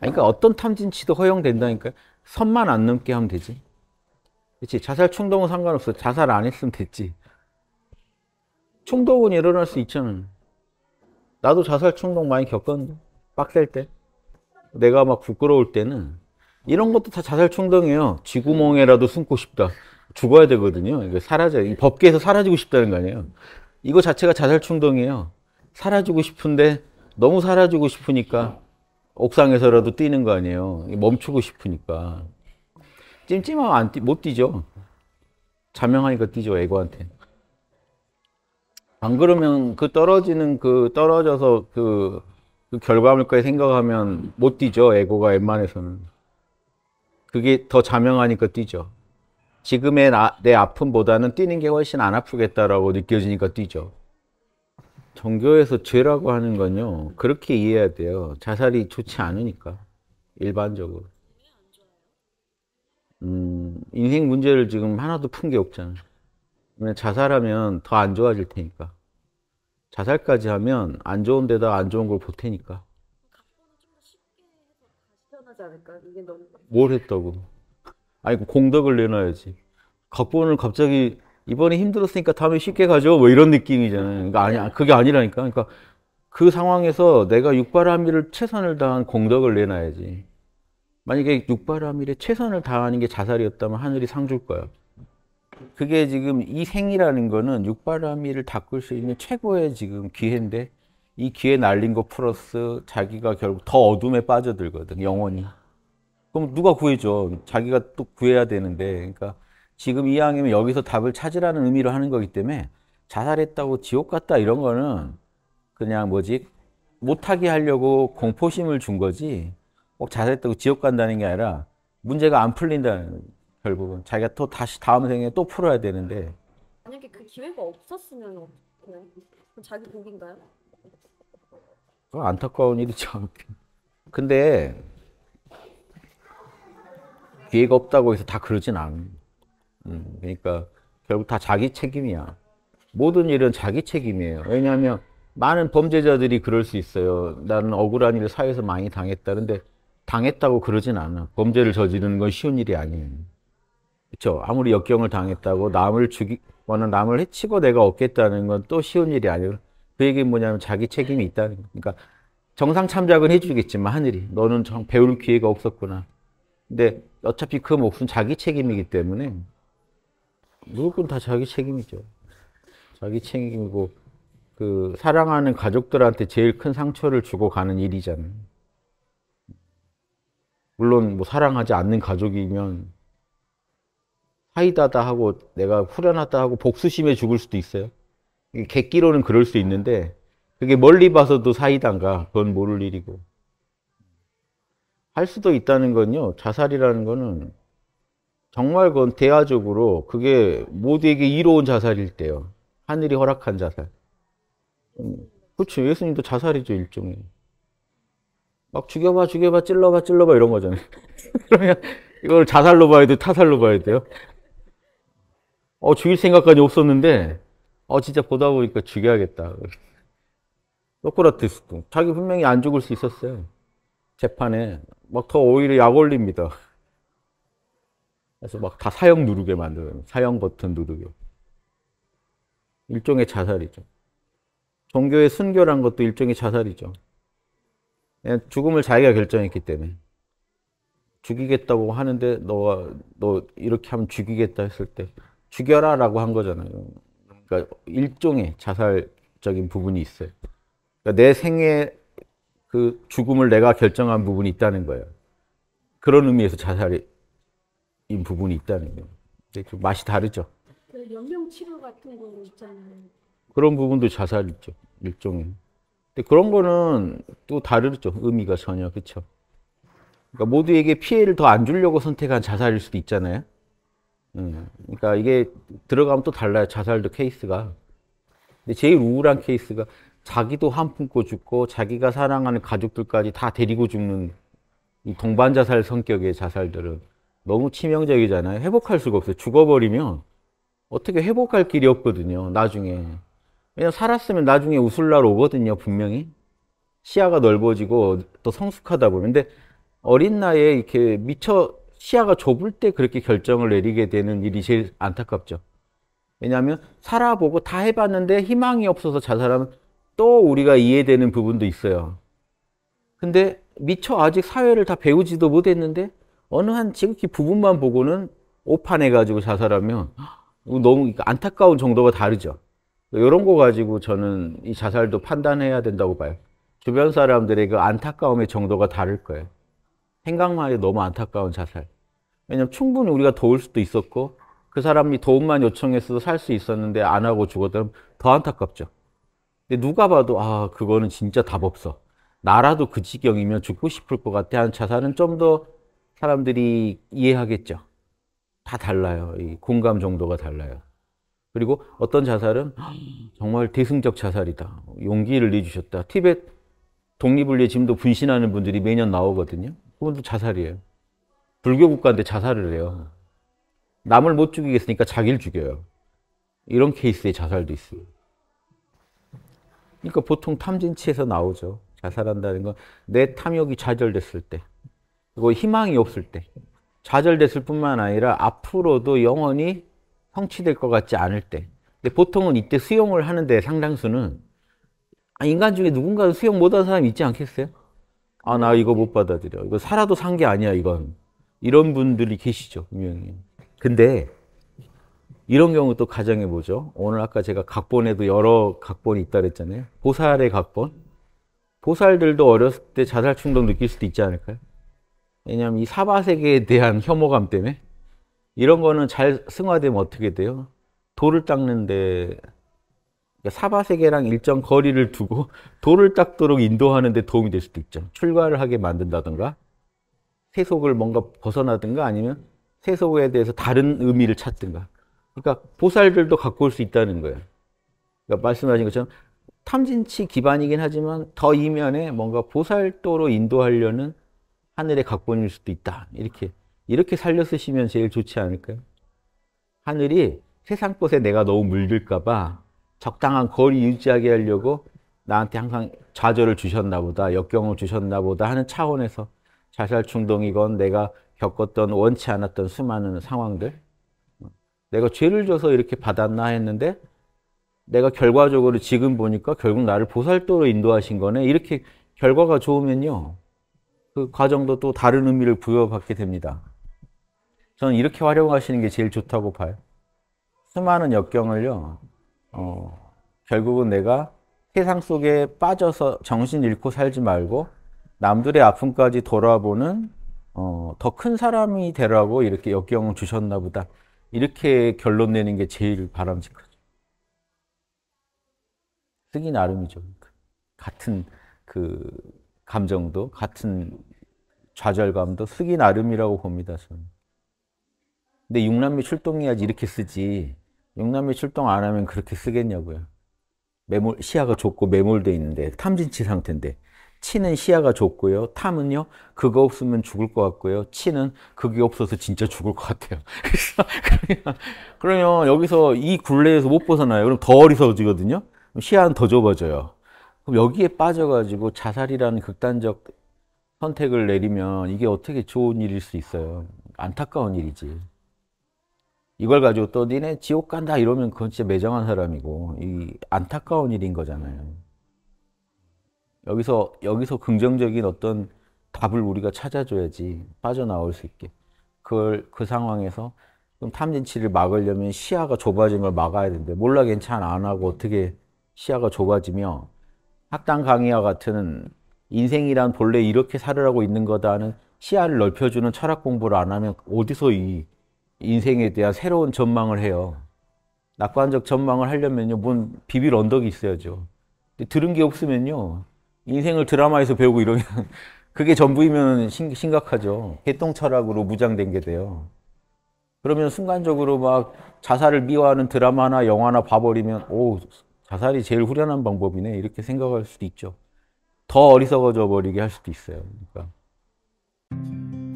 아니, 그러니까 어떤 탐진치도 허용된다니까 선만 안 넘게 하면 되지. 그렇지. 자살 충동은 상관없어. 자살 안 했으면 됐지. 충동은 일어날 수 있잖아. 나도 자살 충동 많이 겪었는데. 빡셀 때. 내가 막 부끄러울 때는. 이런 것도 다 자살 충동이에요. 지구멍에라도 숨고 싶다. 죽어야 되거든요. 이거 사라져. 법계에서 사라지고 싶다는 거 아니에요. 이거 자체가 자살 충동이에요. 사라지고 싶은데 너무 사라지고 싶으니까 옥상에서라도 뛰는 거 아니에요. 멈추고 싶으니까. 찜찜하면 안 뛰, 못 뛰죠. 자명하니까 뛰죠, 애고한테. 안 그러면 그 떨어지는 그 떨어져서 그, 그 결과물까지 생각하면 못 뛰죠, 애고가 웬만해서는. 그게 더 자명하니까 뛰죠. 지금의 나, 내 아픔보다는 뛰는 게 훨씬 안 아프겠다라고 느껴지니까 뛰죠. 종교에서 죄라고 하는 건요. 그렇게 이해해야 돼요. 자살이 좋지 않으니까. 일반적으로. 음, 인생 문제를 지금 하나도 푼 게 없잖아요. 자살하면 더 안 좋아질 테니까. 자살까지 하면 안 좋은 데다 안 좋은 걸볼 테니까. 뭘 했다고? 아니, 그 공덕을 내놔야지. 각본을 갑자기 이번에 힘들었으니까 다음에 쉽게 가죠. 뭐 이런 느낌이잖아요. 그러니까 아니, 네. 그게 아니라니까. 그러니까 그 상황에서 내가 육바라밀을 최선을 다한 공덕을 내놔야지. 만약에 육바라밀에 최선을 다하는 게 자살이었다면 하늘이 상줄 거야. 그게 지금 이 생이라는 거는 육바라밀을 닦을 수 있는 최고의 지금 기회인데 이 기회 날린 거 플러스 자기가 결국 더 어둠에 빠져들거든 영원히. 그럼 누가 구해줘? 자기가 또 구해야 되는데, 그러니까 지금 이왕이면 여기서 답을 찾으라는 의미로 하는 거기 때문에 자살했다고 지옥 갔다 이런 거는 그냥 뭐지 못하게 하려고 공포심을 준 거지 꼭 뭐 자살했다고 지옥 간다는 게 아니라 문제가 안 풀린다는 결국은 자기가 또 다시 다음 생에 또 풀어야 되는데 만약에 그 기회가 없었으면 어떡 자기 복인가요? 그 안타까운 일이죠. 근데 기회가 없다고 해서 다 그러진 않아요. 음, 그러니까 결국 다 자기 책임이야. 모든 일은 자기 책임이에요. 왜냐하면 많은 범죄자들이 그럴 수 있어요. 나는 억울한 일을 사회에서 많이 당했다는데 당했다고 그러진 않아. 범죄를 저지르는 건 쉬운 일이 아니에요. 그렇죠? 아무리 역경을 당했다고 남을 죽이거나 남을 해치고 내가 얻겠다는 건 또 쉬운 일이 아니에요. 그 얘기는 뭐냐면 자기 책임이 있다는 거. 그러니까 정상 참작은 해주겠지만 하늘이 너는 배울 기회가 없었구나. 근데 어차피 그 몫은 자기 책임이기 때문에 무조건 다 자기 책임이죠. 자기 책임이고 그 사랑하는 가족들한테 제일 큰 상처를 주고 가는 일이잖아요. 물론 뭐 사랑하지 않는 가족이면 사이다다 하고 내가 후련하다 하고 복수심에 죽을 수도 있어요. 객기로는 그럴 수 있는데 그게 멀리 봐서도 사이단가 그건 모를 일이고 할 수도 있다는 건요 자살이라는 거는 정말 그건 대화적으로 그게 모두에게 이로운 자살일 때요. 하늘이 허락한 자살. 음, 그렇죠. 예수님도 자살이죠 일종의. 막 죽여봐, 죽여봐, 찔러봐, 찔러봐 이런 거잖아요. 그러면 이걸 자살로 봐야 돼, 타살로 봐야 돼요? 어, 죽일 생각까지 없었는데, 어, 진짜 보다 보니까 죽여야겠다. 소크라테스도 자기 분명히 안 죽을 수 있었어요. 재판에 막 더 오히려 약 올립니다. 그래서 막 다 사형 누르게 만드는 사형 버튼 누르게 일종의 자살이죠. 종교의 순교란 것도 일종의 자살이죠. 예, 죽음을 자기가 결정했기 때문에 죽이겠다고 하는데 너가 너 이렇게 하면 죽이겠다 했을 때 죽여라라고 한 거잖아요. 그러니까 일종의 자살적인 부분이 있어요. 그러니까 내 생에 그 죽음을 내가 결정한 부분이 있다는 거예요. 그런 의미에서 자살이 부분이 있다는 거예요. 근데 좀 그 맛이 다르죠. 그 연명 치료 같은 거 있잖아요. 그런 부분도 자살이죠. 일종의. 근데 그런 네. 거는 또 다르죠. 의미가 전혀. 그렇죠. 그러니까 모두에게 피해를 더 안 주려고 선택한 자살일 수도 있잖아요. 음. 그러니까 이게 들어가면 또 달라요. 자살도 케이스가. 근데 제일 우울한 케이스가 자기도 한 품고 죽고 자기가 사랑하는 가족들까지 다 데리고 죽는 이 동반자살 성격의 자살들은 너무 치명적이잖아요. 회복할 수가 없어요. 죽어버리면 어떻게 회복할 길이 없거든요. 나중에. 왜냐면 살았으면 나중에 웃을 날 오거든요. 분명히. 시야가 넓어지고 또 성숙하다 보면. 근데 어린 나이에 이렇게 미처 시야가 좁을 때 그렇게 결정을 내리게 되는 일이 제일 안타깝죠. 왜냐하면 살아보고 다 해봤는데 희망이 없어서 자살하면 또 우리가 이해되는 부분도 있어요. 근데 미처 아직 사회를 다 배우지도 못했는데 어느 한 지극히 부분만 보고는 오판해가지고 자살하면 너무 안타까운 정도가 다르죠. 이런 거 가지고 저는 이 자살도 판단해야 된다고 봐요. 주변 사람들의 그 안타까움의 정도가 다를 거예요. 생각만 해도 너무 안타까운 자살. 왜냐면 충분히 우리가 도울 수도 있었고 그 사람이 도움만 요청했어도 살 수 있었는데 안 하고 죽었다면 더 안타깝죠. 근데 누가 봐도 아 그거는 진짜 답 없어. 나라도 그 지경이면 죽고 싶을 것 같아 하는 자살은 좀더 사람들이 이해하겠죠. 다 달라요. 공감 정도가 달라요. 그리고 어떤 자살은 아, 정말 대승적 자살이다. 용기를 내주셨다. 티벳 독립을 위해 지금도 분신하는 분들이 매년 나오거든요. 그건 또 자살이에요. 불교 국가인데 자살을 해요. 남을 못 죽이겠으니까 자기를 죽여요. 이런 케이스의 자살도 있어요. 그러니까 보통 탐진치에서 나오죠. 자살한다는 건 내 탐욕이 좌절됐을 때. 그리고 희망이 없을 때 좌절됐을 뿐만 아니라 앞으로도 영원히 성취될 것 같지 않을 때 근데 보통은 이때 수용을 하는데 상당수는 아, 인간 중에 누군가는 수용 못한 사람 이 있지 않겠어요? 아 나 이거 못 받아들여 이거 살아도 산 게 아니야 이건 이런 분들이 계시죠 분명히 근데 이런 경우 또 가정해 보죠. 오늘 아까 제가 각본에도 여러 각본이 있다 그랬잖아요. 보살의 각본. 보살들도 어렸을 때 자살 충동 느낄 수도 있지 않을까요? 왜냐하면 이 사바세계에 대한 혐오감 때문에 이런 거는 잘 승화되면 어떻게 돼요? 돌을 닦는데 그러니까 사바세계랑 일정 거리를 두고 돌을 닦도록 인도하는 데 도움이 될 수도 있죠. 출가를 하게 만든다든가 세속을 뭔가 벗어나든가 아니면 세속에 대해서 다른 의미를 찾든가 그러니까 보살들도 갖고 올 수 있다는 거예요. 그러니까 말씀하신 것처럼 탐진치 기반이긴 하지만 더 이면에 뭔가 보살도로 인도하려는 하늘의 각본일 수도 있다. 이렇게 이렇게 살려 쓰시면 제일 좋지 않을까요? 하늘이 세상 것에 내가 너무 물들까 봐 적당한 거리 유지하게 하려고 나한테 항상 좌절을 주셨나 보다, 역경을 주셨나 보다 하는 차원에서 자살 충동이건 내가 겪었던 원치 않았던 수많은 상황들 내가 죄를 져서 이렇게 받았나 했는데 내가 결과적으로 지금 보니까 결국 나를 보살도로 인도하신 거네 이렇게 결과가 좋으면요 그 과정도 또 다른 의미를 부여받게 됩니다. 저는 이렇게 활용하시는 게 제일 좋다고 봐요. 수많은 역경을요, 어, 결국은 내가 세상 속에 빠져서 정신 잃고 살지 말고 남들의 아픔까지 돌아보는 어, 더 큰 사람이 되라고 이렇게 역경을 주셨나 보다. 이렇게 결론 내는 게 제일 바람직하죠. 쓰기 나름이죠. 같은 그 감정도 같은 좌절감도 쓰기 나름이라고 봅니다. 저는. 근데 육남미 출동해야지 이렇게 쓰지. 육남미 출동 안 하면 그렇게 쓰겠냐고요. 매몰, 시야가 좁고 매몰돼 있는데 탐진치 상태인데 치는 시야가 좁고요. 탐은요. 그거 없으면 죽을 것 같고요. 치는 그게 없어서 진짜 죽을 것 같아요. 그래서 그러면 여기서 이 굴레에서 못 벗어나요. 그럼 더 어리석어지거든요. 시야는 더 좁아져요. 그럼 여기에 빠져가지고 자살이라는 극단적 선택을 내리면 이게 어떻게 좋은 일일 수 있어요. 안타까운 일이지. 이걸 가지고 또 니네 지옥 간다 이러면 그건 진짜 매정한 사람이고 이 안타까운 일인 거잖아요. 여기서 여기서 긍정적인 어떤 답을 우리가 찾아줘야지 빠져나올 수 있게. 그걸 그 상황에서 그럼 탐진치를 막으려면 시야가 좁아짐을 막아야 되는데 몰라 괜찮아 안 하고 어떻게 시야가 좁아지며 학당 강의와 같은 인생이란 본래 이렇게 살으라고 있는 거다는 시야를 넓혀주는 철학 공부를 안 하면 어디서 이 인생에 대한 새로운 전망을 해요. 낙관적 전망을 하려면요, 뭔 비빌 언덕이 있어야죠. 근데 들은 게 없으면요, 인생을 드라마에서 배우고 이러면 그게 전부이면 심, 심각하죠. 개똥 철학으로 무장된 게 돼요. 그러면 순간적으로 막 자살을 미워하는 드라마나 영화나 봐버리면 오 자살이 제일 후련한 방법이네 이렇게 생각할 수도 있죠. 더 어리석어져 버리게 할 수도 있어요. 그러니까.